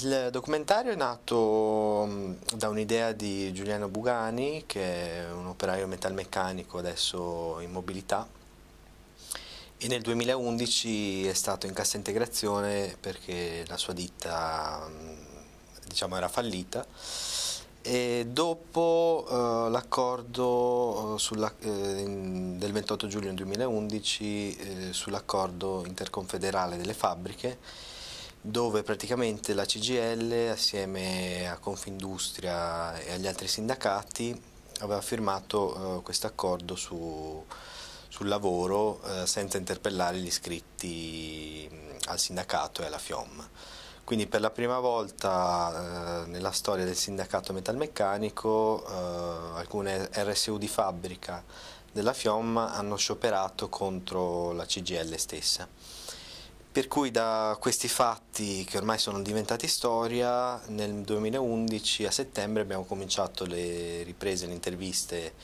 Il documentario è nato mm, da un'idea di Giuliano Bugani, che è un operaio metalmeccanico adesso in mobilità, e nel 2011 è stato in cassa integrazione perché la sua ditta mm, diciamo, era fallita. E dopo eh, l'accordo eh, eh del 28 giugno 2011 eh, sull'accordo interconfederale delle fabbriche, dove praticamente la CGL assieme a Confindustria e agli altri sindacati aveva firmato eh, questo accordo su, sul lavoro eh, senza interpellare gli iscritti al sindacato e alla FIOM. Quindi per la prima volta eh, nella storia del sindacato metalmeccanico eh, alcune RSU di fabbrica della FIOM hanno scioperato contro la CGL stessa. Per cui da questi fatti che ormai sono diventati storia, nel 2011 a settembre abbiamo cominciato le riprese, le interviste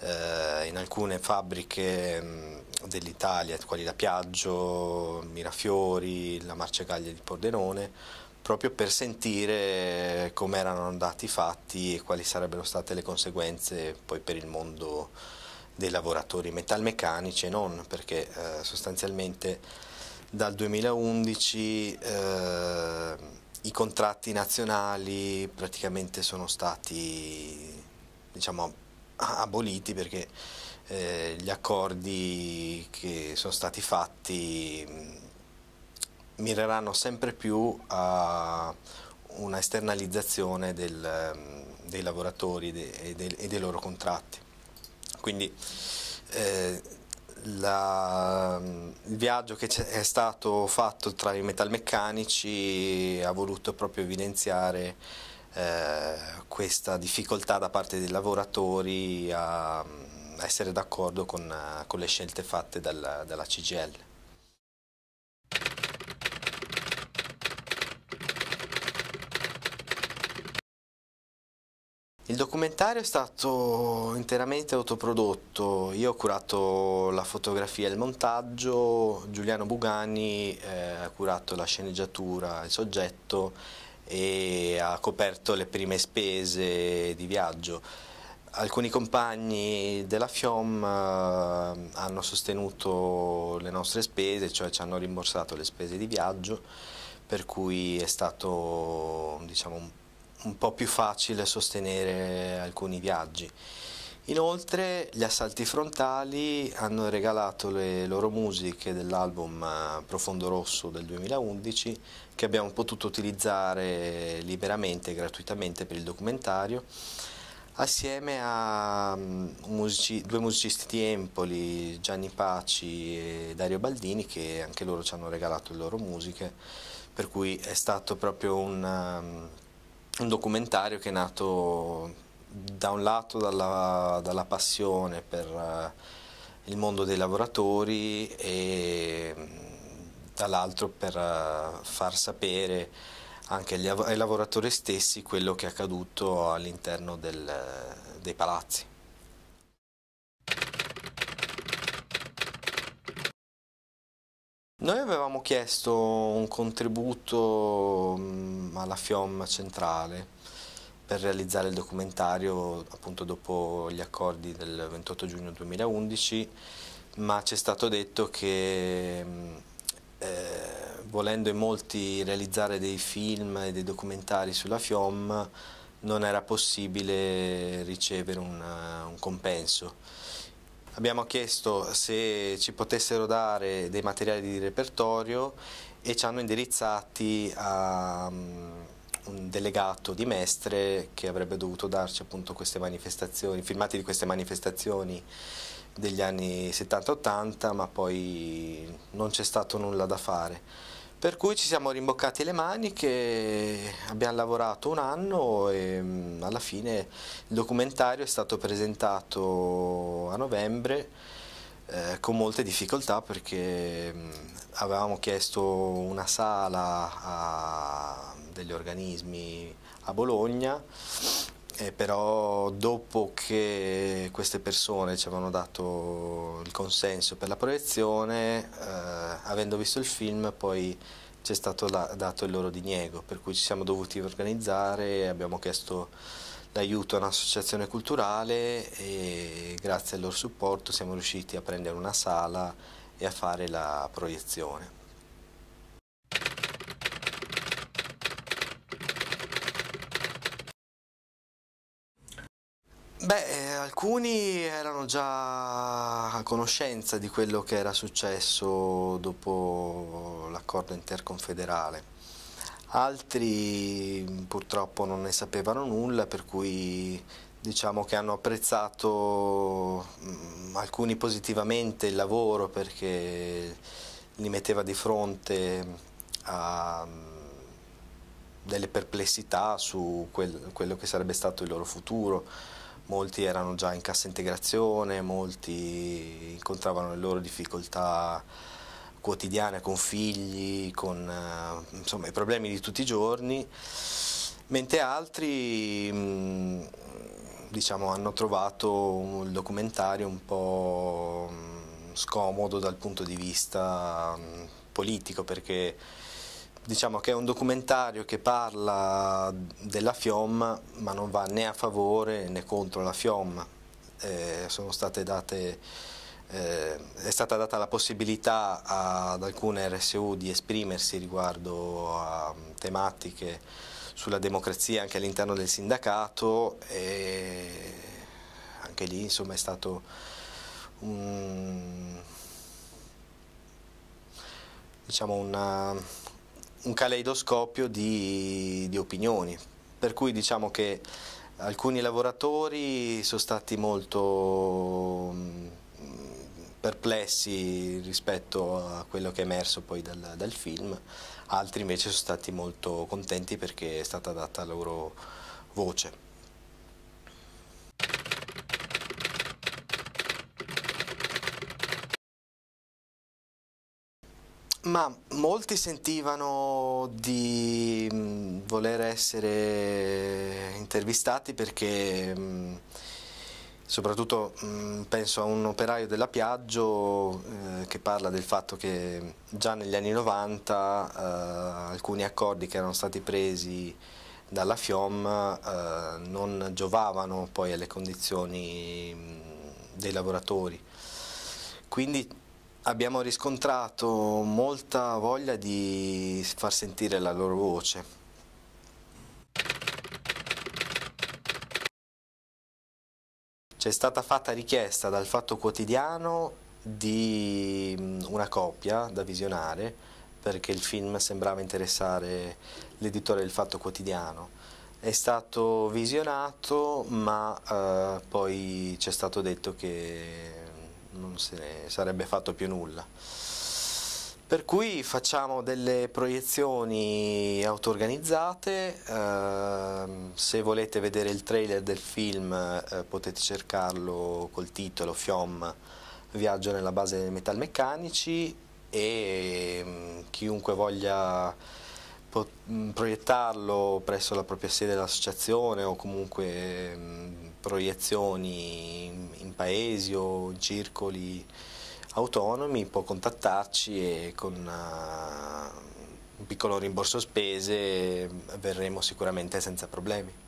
eh, in alcune fabbriche mm, dell'Italia, quali la Piaggio, Mirafiori, la Marcegaglia di Pordenone, proprio per sentire come erano andati i fatti e quali sarebbero state le conseguenze poi per il mondo dei lavoratori metalmeccanici e non, perché eh, sostanzialmente dal 2011 eh, i contratti nazionali praticamente sono stati diciamo, aboliti perché eh, gli accordi che sono stati fatti mm, mireranno sempre più a una esternalizzazione del, mm, dei lavoratori e dei, dei, dei, loro contratti. Quindi eh, la, il viaggio che è stato fatto tra i metalmeccanici ha voluto proprio evidenziare eh, questa difficoltà da parte dei lavoratori a, a essere d'accordo con, con, le scelte fatte dal, dalla CGL. Il documentario è stato interamente autoprodotto, io ho curato la fotografia e il montaggio, Giuliano Bugani eh, ha curato la sceneggiatura, il soggetto e ha coperto le prime spese di viaggio. Alcuni compagni della FIOM eh, hanno sostenuto le nostre spese, cioè ci hanno rimborsato le spese di viaggio, per cui è stato diciamo, un un po' più facile sostenere alcuni viaggi. Inoltre gli assalti frontali hanno regalato le loro musiche dell'album eh, Profondo Rosso del 2011 che abbiamo potuto utilizzare liberamente e gratuitamente per il documentario assieme a mm, musici, due musicisti di Empoli, Gianni Paci e Dario Baldini che anche loro ci hanno regalato le loro musiche per cui è stato proprio un mm, un documentario che è nato da un lato dalla, dalla passione per eh, il mondo dei lavoratori e mm, dall'altro per eh, far sapere anche agli, ai lavoratori stessi quello che è accaduto all'interno dei palazzi. Noi avevamo chiesto un contributo mm, alla FIOM centrale per realizzare il documentario appunto dopo gli accordi del 28 giugno 2011, ma ci è stato detto che mm, eh, volendo in molti realizzare dei film e dei documentari sulla FIOM non era possibile ricevere un, un compenso abbiamo chiesto se ci potessero dare dei materiali di repertorio e ci hanno indirizzati a mm, un delegato di Mestre che avrebbe dovuto darci appunto queste manifestazioni, filmati di queste manifestazioni degli anni 70-80, ma poi non c'è stato nulla da fare. Per cui ci siamo rimboccati le maniche, abbiamo lavorato un anno e mm, Mm, alla fine il documentario è stato presentato a novembre eh, con molte difficoltà perché mh, mm, avevamo chiesto una sala a degli organismi a Bologna eh, però dopo che queste persone ci avevano dato il consenso per la proiezione, eh, avendo visto il film, poi c'è stato la, dato il loro diniego, per cui ci siamo dovuti organizzare, abbiamo chiesto l'aiuto a un'associazione culturale e grazie al loro supporto siamo riusciti a prendere una sala e a fare la proiezione. Beh, eh, alcuni erano già a conoscenza di quello che era successo dopo l'accordo interconfederale. Altri mm, purtroppo non ne sapevano nulla, per cui diciamo che hanno apprezzato mh, mm, alcuni positivamente il lavoro perché li metteva di fronte a mm, delle perplessità su quel, quello che sarebbe stato il loro futuro. Molti erano già in cassa integrazione, molti incontravano le loro difficoltà quotidiana con figli, con eh, insomma, i problemi di tutti i giorni, mentre altri mm, diciamo, hanno trovato il documentario un po' mm, scomodo dal punto di vista mm, politico perché diciamo che è un documentario che parla della FIOM ma non va né a favore né contro la FIOM, eh, sono state date eh, è stata data la possibilità ad alcune RSU di esprimersi riguardo a tematiche sulla democrazia anche all'interno del sindacato e anche lì insomma, è stato un, diciamo una, un caleidoscopio di, di opinioni, per cui diciamo che alcuni lavoratori sono stati molto perplessi rispetto a quello che è emerso poi dal, dal film, altri invece sono stati molto contenti perché è stata data la loro voce. Ma molti sentivano di mm, voler essere intervistati perché mm, soprattutto mh, mm, penso a un operaio della Piaggio eh, che parla del fatto che già negli anni 90 eh, alcuni accordi che erano stati presi dalla FIOM eh, non giovavano poi alle condizioni mm, dei lavoratori. Quindi abbiamo riscontrato molta voglia di far sentire la loro voce. c'è stata fatta richiesta dal Fatto Quotidiano di una copia da visionare perché il film sembrava interessare l'editore del Fatto Quotidiano. È stato visionato ma eh, poi ci è stato detto che non se ne sarebbe fatto più nulla. Per cui facciamo delle proiezioni auto-organizzate, ehm, se volete vedere il trailer del film eh, potete cercarlo col titolo Fiom Viaggio nella base dei metalmeccanici e mm, chiunque voglia mm, proiettarlo presso la propria sede dell'associazione o comunque mm, proiezioni in paesi o in circoli autonomi può contattarci e con uh, un piccolo rimborso spese eh, verremo sicuramente senza problemi.